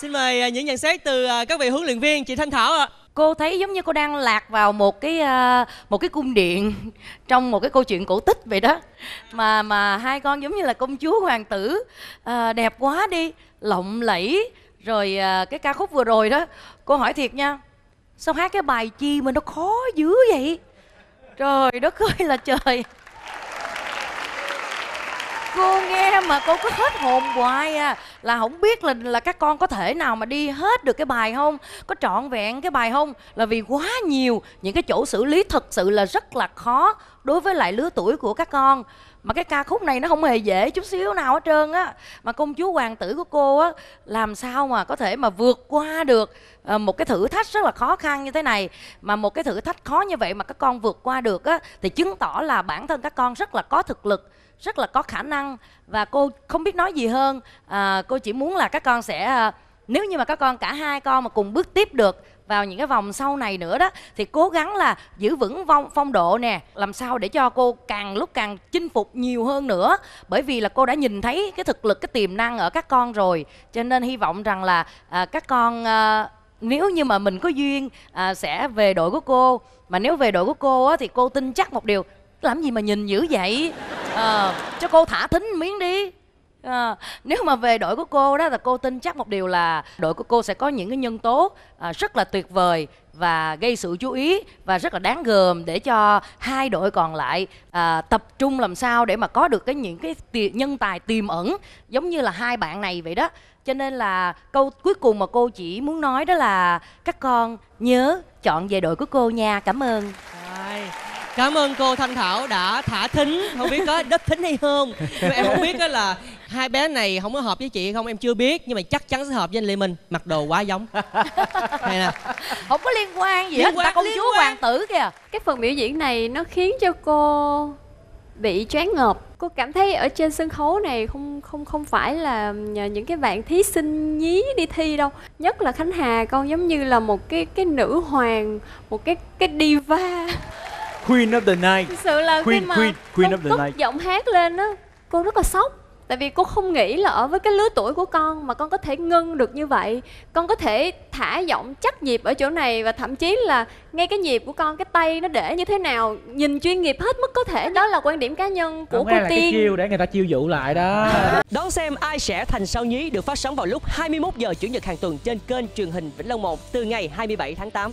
Xin mời à, những nhận xét từ à, các vị huấn luyện viên, chị Thanh Thảo ạ. Cô thấy giống như cô đang lạc vào một cái à, một cái cung điện trong một cái câu chuyện cổ tích vậy đó. Mà mà hai con giống như là công chúa hoàng tử đẹp quá đi, lộng lẫy rồi cái ca khúc vừa rồi đó, cô hỏi thiệt nha. Sao hát cái bài chi mà nó khó dữ vậy? Trời đất ơi là trời cô nghe mà cô có hết hồn hoài à là không biết là là các con có thể nào mà đi hết được cái bài không có trọn vẹn cái bài không là vì quá nhiều những cái chỗ xử lý thật sự là rất là khó đối với lại lứa tuổi của các con mà cái ca khúc này nó không hề dễ chút xíu nào hết trơn á mà công chúa hoàng tử của cô á làm sao mà có thể mà vượt qua được Ờ, một cái thử thách rất là khó khăn như thế này mà một cái thử thách khó như vậy mà các con vượt qua được á thì chứng tỏ là bản thân các con rất là có thực lực rất là có khả năng và cô không biết nói gì hơn à, cô chỉ muốn là các con sẽ ờ, nếu như mà các con cả hai con mà cùng bước tiếp được vào những cái vòng sau này nữa đó thì cố gắng là giữ vững phong phong độ nè làm sao để cho cô càng lúc càng chinh phục nhiều hơn nữa bởi vì là cô đã nhìn thấy cái thực lực cái tiềm năng ở các con rồi cho nên hy vọng rằng là à, các con à, nếu như mà mình có duyên à, sẽ về đội của cô mà nếu về đội của cô á, thì cô tin chắc một điều làm gì mà nhìn dữ vậy à, cho cô thả thính miếng đi À, nếu mà về đội của cô đó là cô tin chắc một điều là đội của cô sẽ có những cái nhân tố à, rất là tuyệt vời và gây sự chú ý và rất là đáng gờm để cho hai đội còn lại à, tập trung làm sao để mà có được cái những cái tì, nhân tài tiềm ẩn giống như là hai bạn này vậy đó cho nên là câu cuối cùng mà cô chỉ muốn nói đó là các con nhớ chọn về đội của cô nha cảm ơn Rồi. cảm ơn cô thanh thảo đã thả thính không biết có đất thính hay không em không biết đó là hai bé này không có hợp với chị hay không em chưa biết nhưng mà chắc chắn sẽ hợp với anh lê minh mặc đồ quá giống này nè không có liên quan gì hết ta công chúa quan. hoàng tử kìa cái phần biểu diễn này nó khiến cho cô bị choáng ngợp cô cảm thấy ở trên sân khấu này không không không phải là những cái bạn thí sinh nhí đi thi đâu nhất là khánh hà con giống như là một cái cái nữ hoàng một cái cái diva Queen of the night Thực sự là Queen, khi mà Queen, Queen of the night. giọng hát lên á Cô rất là sốc tại vì cô không nghĩ là ở với cái lứa tuổi của con mà con có thể ngưng được như vậy con có thể thả giọng chắc nhịp ở chỗ này và thậm chí là ngay cái nhịp của con cái tay nó để như thế nào nhìn chuyên nghiệp hết mức có thể đó là quan điểm cá nhân của Không cô là tiên cái chiêu để người ta chiêu dụ lại đó đón xem ai sẽ thành sao nhí được phát sóng vào lúc 21 giờ chủ nhật hàng tuần trên kênh truyền hình Vĩnh Long 1 từ ngày 27 tháng 8